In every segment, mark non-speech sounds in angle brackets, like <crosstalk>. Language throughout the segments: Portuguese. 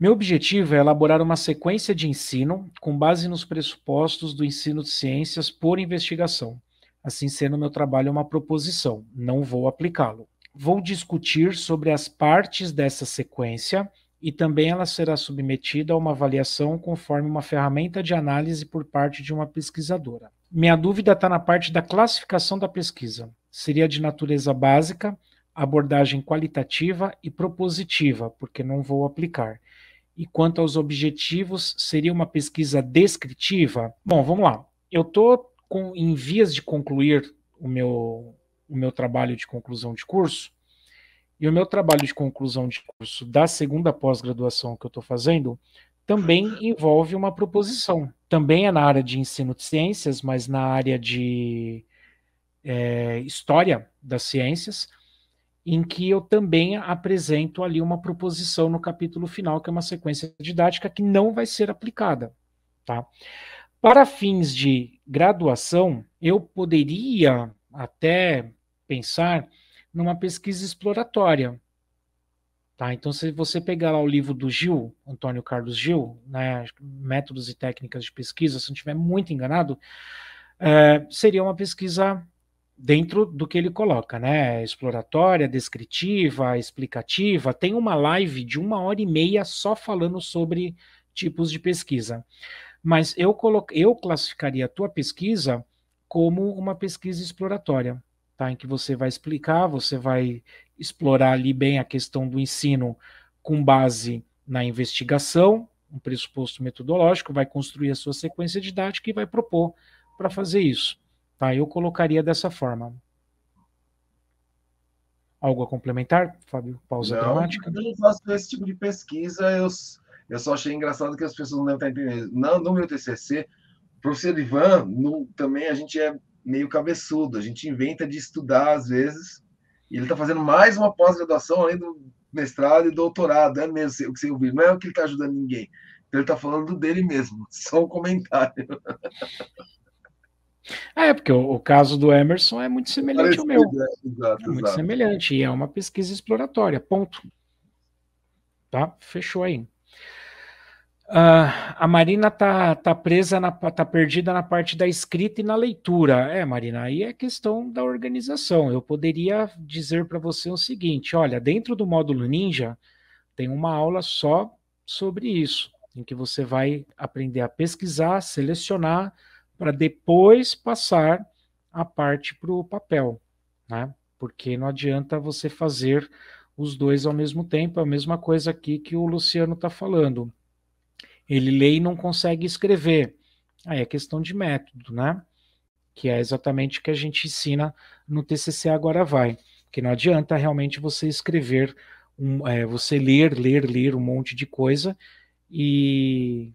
Meu objetivo é elaborar uma sequência de ensino com base nos pressupostos do ensino de ciências por investigação. Assim sendo, meu trabalho é uma proposição, não vou aplicá-lo. Vou discutir sobre as partes dessa sequência e também ela será submetida a uma avaliação conforme uma ferramenta de análise por parte de uma pesquisadora. Minha dúvida está na parte da classificação da pesquisa. Seria de natureza básica, abordagem qualitativa e propositiva, porque não vou aplicar e quanto aos objetivos, seria uma pesquisa descritiva? Bom, vamos lá. Eu estou em vias de concluir o meu, o meu trabalho de conclusão de curso. E o meu trabalho de conclusão de curso da segunda pós-graduação que eu estou fazendo também envolve uma proposição. Também é na área de ensino de ciências, mas na área de é, história das ciências em que eu também apresento ali uma proposição no capítulo final, que é uma sequência didática que não vai ser aplicada. Tá? Para fins de graduação, eu poderia até pensar numa pesquisa exploratória. Tá? Então, se você pegar lá o livro do Gil, Antônio Carlos Gil, né, Métodos e Técnicas de Pesquisa, se não estiver muito enganado, é, seria uma pesquisa dentro do que ele coloca, né? Exploratória, descritiva, explicativa. Tem uma live de uma hora e meia só falando sobre tipos de pesquisa. Mas eu, eu classificaria a tua pesquisa como uma pesquisa exploratória, tá? Em que você vai explicar, você vai explorar ali bem a questão do ensino com base na investigação, um pressuposto metodológico, vai construir a sua sequência didática e vai propor para fazer isso. Tá? Eu colocaria dessa forma. Algo a complementar, Fábio? Pausa não, dramática. Eu não faço esse tipo de pesquisa, eu, eu só achei engraçado que as pessoas não devem estar entendendo. No, no meu TCC, o professor Ivan, no, também a gente é meio cabeçudo, a gente inventa de estudar às vezes, e ele está fazendo mais uma pós-graduação além do mestrado e doutorado, é mesmo o que você ouviu, não é o que ele está ajudando ninguém, ele está falando dele mesmo, <laughs> só um comentário. É, porque o, o, caso do Emerson é muito semelhante Parece ao meu. É, exato, é muito exato. semelhante, e é uma pesquisa exploratória, ponto. Tá? Fechou aí. Uh, a Marina tá, tá presa, na, tá perdida na parte da escrita e na leitura. É, Marina, aí é questão da organização. Eu poderia dizer para você o seguinte: olha, dentro do módulo Ninja tem uma aula só sobre isso, em que você vai aprender a pesquisar, selecionar, para depois passar a parte para o papel, né? Porque não adianta você fazer os dois ao mesmo tempo, é a mesma coisa aqui que o Luciano está falando. Ele lê e não consegue escrever. Aí é questão de método, né? Que é exatamente o que a gente ensina no TCC Agora Vai. Que não adianta realmente você escrever, um, é, você ler, ler, ler um monte de coisa e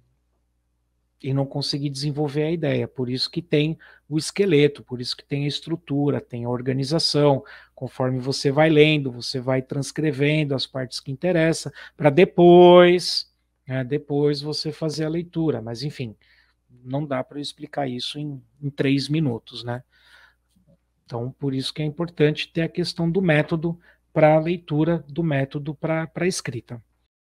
e não consegui desenvolver a ideia. Por isso que tem o esqueleto, por isso que tem a estrutura, tem a organização. Conforme você vai lendo, você vai transcrevendo as partes que interessam, para depois, né, depois você fazer a leitura. Mas enfim, não dá para explicar isso em, em três minutos, né? Então, por isso que é importante ter a questão do método para a leitura, do método para a escrita.